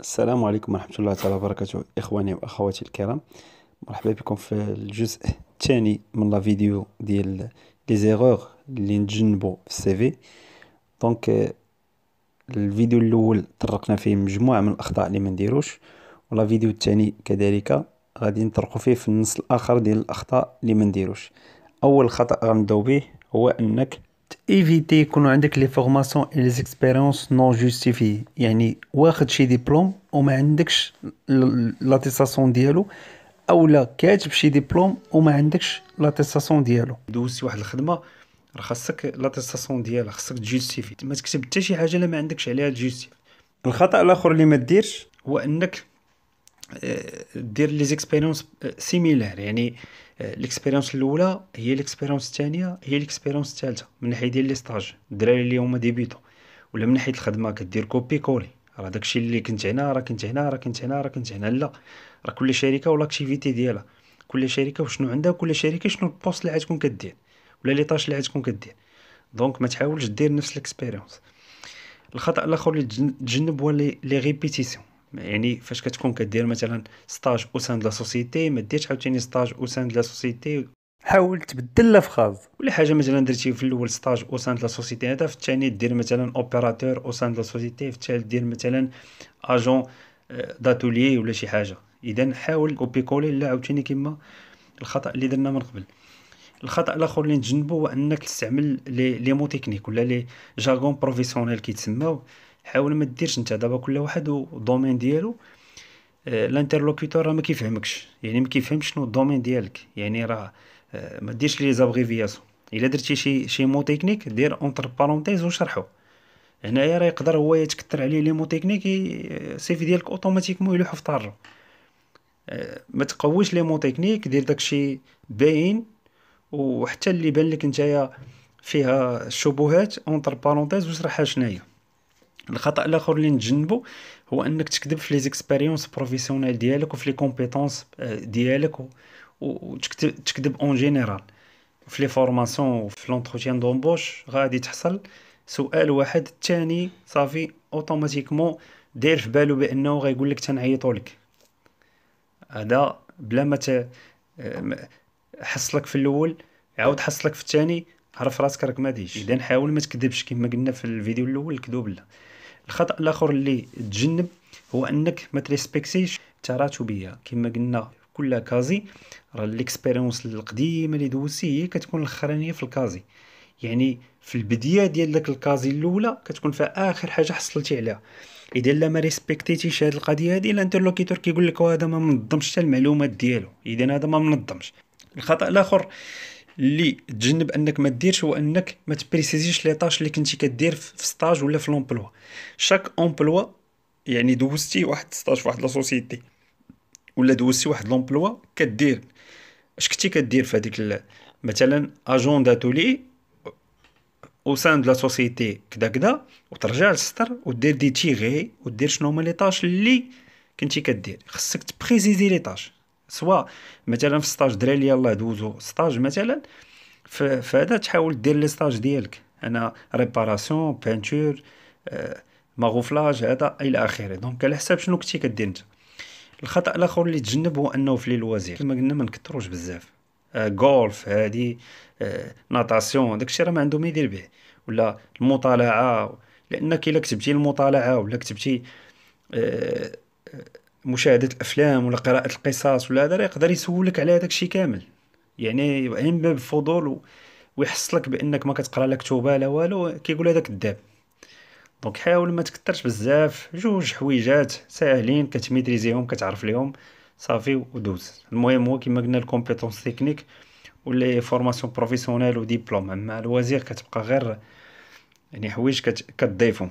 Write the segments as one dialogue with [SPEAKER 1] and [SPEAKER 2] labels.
[SPEAKER 1] السلام عليكم ورحمة الله تعالى وبركاته إخواني وأخواتي الكرام مرحبا بكم في الجزء الثاني من لا فيديو ديال لي زيغور اللي نتجنبو في السي في دونك الفيديو الأول طرقنا فيه مجموعة من الأخطاء اللي ما نديروش ولا فيديو الثاني كذلك غادي نطرقو فيه في النص الآخر ديال الأخطاء اللي ما نديروش أول خطأ غنبداو به هو أنك ايفيتي يكونوا عندك لي فورماسيون اي لي زيكسبيريونس نون جوستيفي يعني واخد شي ديبلوم وما عندكش لاتيساسيون ديالو اولا كاتب شي ديبلوم وما عندكش لاتيساسيون ديالو دوزتي واحد الخدمه راه خاصك لاتيساسيون ديالها خاصك تجوستيفي ما تكتب حتى شي حاجه لا ما عندكش عليها تجوستيفي الخطا الاخر اللي ما ديرش هو انك دير لي زيكسبيريونس سيميلار آه، يعني الاكسبيريونس آه، الاولى هي الاكسبيريونس الثانيه هي الاكسبيريونس الثالثه من ناحيه ديال لي ستاج الدراري اللي هما ديبيتو ولا من ناحيه الخدمه كدير كوبي كولي راه داكشي اللي كنت هنا راه كنت هنا راه كنت هنا راه كنت هنا لا راه كل شركه ولاكتيفيتي ديالها كل شركه وشنو عندها كل شركه شنو البوست اللي عتكون كدير ولا لي طاش اللي عتكون كدير دونك ما تحاولش دير نفس الاكسبيريونس الخطا الاخر اللي تجنب هو لي ريبيتيسيون يعني فاش كتكون كدير مثلا ستاج او سان لا سوسيتي ما ديرش عاوتاني ستاج او سان لا سوسيتي حاول تبدل فخاز ولا حاجه مثلا درتي في الاول ستاج او سان لا سوسيتي هذا في الثاني دير مثلا اوبيراتور او سان لا سوسيتي في الثالث دير مثلا اجون آه، داتوليي ولا شي حاجه اذا حاول كولي لا عاوتاني كما الخطا اللي درنا من قبل الخطا الاخر اللي نتجنبه هو انك تستعمل لي مو تكنيك ولا لي جارغون بروفيسيونيل كيتسماو حاول ما ديرش انت دابا كل واحد ودومين ديالو لانترلوكيتور آه، راه ما كيفهمكش يعني ما كيفهمش شنو الدومين ديالك يعني راه آه، ما ديرش لي زابغيفياسو الا درتي شي شي مو تكنيك دير اونتر بارونتيز وشرحو هنايا راه يقدر هو يتكثر عليه لي مو تكنيك السيفي ديالك اوتوماتيكمون يلوح في طار آه، ما تقويش لي مو تكنيك دير داكشي باين وحتى اللي بان لك نتايا فيها الشبهات اونتر بارونتيز وشرحها هي الخطا الاخر اللي نتجنبو هو انك تكذب في لي زيكسبيريونس بروفيسيونيل ديالك وفي لي كومبيتونس آه، ديالك وتكذب اون جينيرال في لي فورماسيون وفي لونتروتيان دومبوش غادي تحصل سؤال واحد الثاني صافي اوتوماتيكمون داير في بالو بانه غيقول لك تنعيطو لك هذا بلا ما آه، حصلك في الاول عاود حصلك في الثاني عرف راسك راك ما ديش اذا حاول ما تكذبش كما قلنا في الفيديو الاول الكذوب لا الخطا الاخر اللي تجنب هو انك ما تريسبكتيش التراتبيه كما قلنا كل كازي راه ليكسبيريونس القديمه اللي دوزتي هي كتكون الاخرانيه في الكازي يعني في البديه ديال داك الكازي الاولى كتكون فيها اخر حاجه حصلتي عليها اذا لا ما ريسبكتيتيش هذه القضيه هذه الانترلوكيتور كيقول لك هذا ما منظمش حتى المعلومات ديالو اذا هذا ما منظمش الخطا الاخر اللي تجنب انك ما ديرش هو انك ما تبريسيزيش لي طاش اللي كنتي كدير في ستاج ولا في لومبلوا شاك امبلوا يعني دوزتي واحد ستاج في واحد لا سوسيتي ولا دوزتي واحد لومبلوا كدير اش كنتي كدير في هذيك مثلا اجون داتولي او سان دو لا سوسيتي كدا كدا وترجع للسطر ودير دي تيغي ودير شنو هما لي طاش اللي كنتي كدير خصك تبريزيزي لي طاش سواء مثلا في ستاج دراري يلاه دوزو ستاج مثلا فهذا تحاول دير لي ستاج ديالك انا ريباراسيون بانتور ماغوفلاج هذا الى اخره دونك على حساب شنو كنتي كدير انت الخطا الاخر اللي تجنب هو انه في الوزير كما قلنا ما نكثروش بزاف آه غولف هادي آه ناتاسيون داكشي راه ما عنده ما يدير به ولا المطالعه لانك الا كتبتي المطالعه ولا كتبتي آه, آه، مشاهده الافلام ولا قراءه القصص ولا هذا يقدر يسولك على هذاك الشيء كامل يعني من باب الفضول ويحصلك بانك ما كتقرا لا كتوبه لا والو كيقول هذاك الداب دونك حاول ما تكثرش بزاف جوج حويجات ساهلين كتميتريزيهم كتعرف ليهم صافي ودوز المهم هو كما قلنا الكومبيتونس تكنيك ولا فورماسيون بروفيسيونيل وديبلوم مع الوزير كتبقى غير يعني حوايج كتضيفهم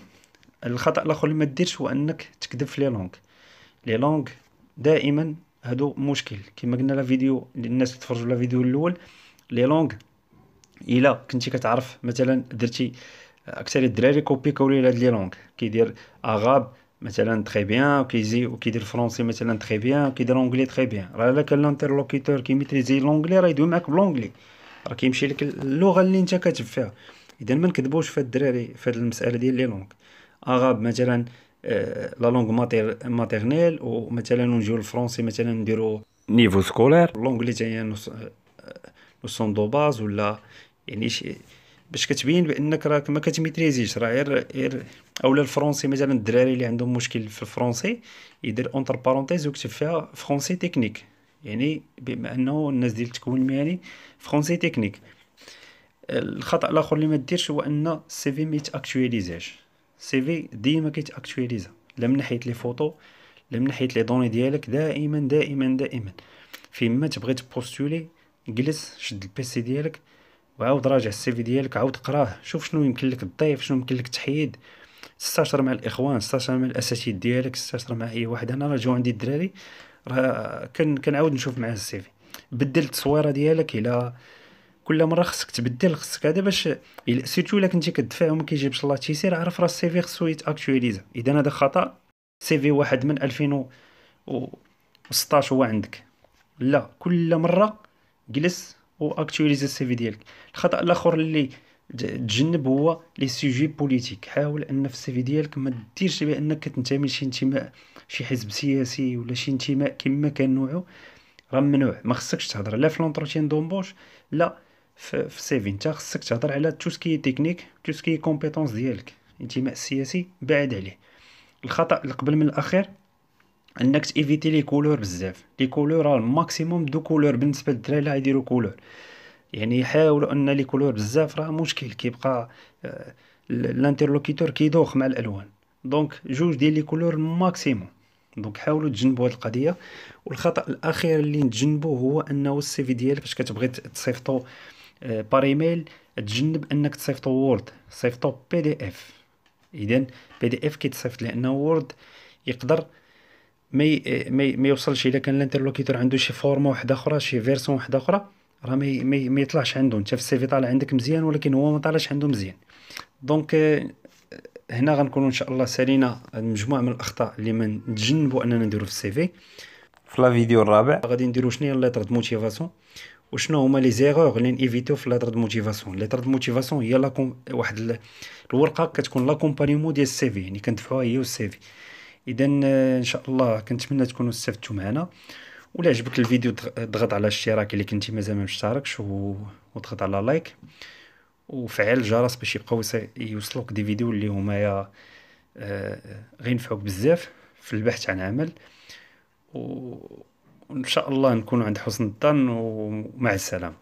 [SPEAKER 1] الخطا الاخر اللي ما ديرش هو انك تكذب في لي لونك لي لونغ دائما هادو مشكل كما قلنا لا فيديو الناس اللي تفرجوا لا فيديو الاول لي لونغ الا كنتي كتعرف مثلا درتي اكثر الدراري كوبي كولي لهاد لي لونغ كيدير اغاب مثلا تري بيان وكيزي وكيدير فرونسي مثلا تري بيان وكيدير اونغلي تري بيان راه الا كان لانترلوكيتور كيميتريزي لونغلي راه يدوي معاك بلونغلي راه كيمشي لك اللغه اللي انت كاتب فيها اذا ما نكذبوش فهاد الدراري في هاد المساله ديال لي لونغ اغاب مثلا لا لونغ ماتيرنيل ومثلا نجيو الفرونسي مثلا نديرو نيفو سكولير لونغلي تاهي لو سون دو باز ولا يعني شي باش كتبين بانك راك ما كتميتريزيش راه غير غير اولا الفرونسي مثلا الدراري اللي عندهم مشكل في الفرونسي يدير اونتر بارونتيز ويكتب فيها فرونسي تكنيك يعني بما انه الناس ديال التكوين المهني فرونسي تكنيك الخطا الاخر اللي ما ديرش هو ان السي في ما السي في ديما كيتاكتواليزا لا من ناحيه لي فوتو لا من ناحيه لي دوني ديالك دائما دائما دائما فيما تبغي تبوستولي جلس شد البيسي ديالك وعاود راجع السي في ديالك عاود قراه شوف شنو يمكن لك تضيف شنو يمكن لك تحيد استشر مع الاخوان استشر مع الاساتيد ديالك استشر مع اي واحد انا راه جو عندي الدراري راه كنعاود نشوف معاه السي في بدل التصويره ديالك الى كل مره خصك تبدل خصك هذا باش سيرتو الا كنتي كدفع وما كيجيبش الله تيسير عرف راه السيفي خصو يتاكتواليزا اذا هذا خطا سيفي واحد من 2016 هو عندك لا كل مره جلس اكتواليزا السيفي ديالك الخطا الاخر اللي تجنب هو لي سوجي بوليتيك حاول ان في السيفي ديالك ما ديرش بانك كتنتمي لشي انتماء شي حزب سياسي ولا شي انتماء كما كان نوعه راه ممنوع ما خصكش تهضر لا في لونتروتيان دومبوش لا في سيفي انت خصك تهضر على توسكي تكنيك توسكي كومبيتونس ديالك الانتماء السياسي بعد عليه الخطا اللي قبل من الاخير انك تيفيتي لي كولور بزاف لي كولور راه الماكسيموم دو كولور بالنسبه للدراري اللي غيديروا كولور يعني يحاولوا ان لي كولور بزاف راه مشكل كيبقى الانترلوكيتور كيدوخ مع الالوان دونك جوج ديال لي كولور ماكسيموم دونك حاولوا تجنبوا هذه القضيه والخطا الاخير اللي نتجنبوه هو انه السيفي ديالك فاش كتبغي تصيفطو بار ايميل تجنب انك تصيفطو وورد صيفطو بي دي اف اذا بي دي اف كيتصيفط لانه وورد يقدر ما ما يوصلش الا كان الانترلوكيتور عنده شي فورما وحده اخرى شي فيرسون وحده اخرى راه ما ما يطلعش عنده انت في السيفي طالع عندك مزيان ولكن هو ما طالعش عنده مزيان دونك هنا غنكونوا ان شاء الله سالينا مجموعه من الاخطاء اللي ما نتجنبوا اننا نديرو في السيفي في لا فيديو الرابع غادي نديرو شنو هي ليتر موتيفاسيون وشنو هما لي زيغور اللي نيفيتو في لاتر دو موتيفاسيون لاتر دو موتيفاسيون هي كوم... واحد الورقه كتكون لاكومبانيمون ديال السي في يعني كندفعوها هي والسي في اذا آه، ان شاء الله كنتمنى تكونوا استفدتوا معنا ولا عجبك الفيديو ضغط على الاشتراك اللي كنتي مازال ما مشتركش وضغط على لايك وفعل الجرس باش يبقاو يوصلوك دي فيديو اللي هما يا آه، غينفعوك بزاف في البحث عن عمل و وان شاء الله نكون عند حسن الظن ومع السلامه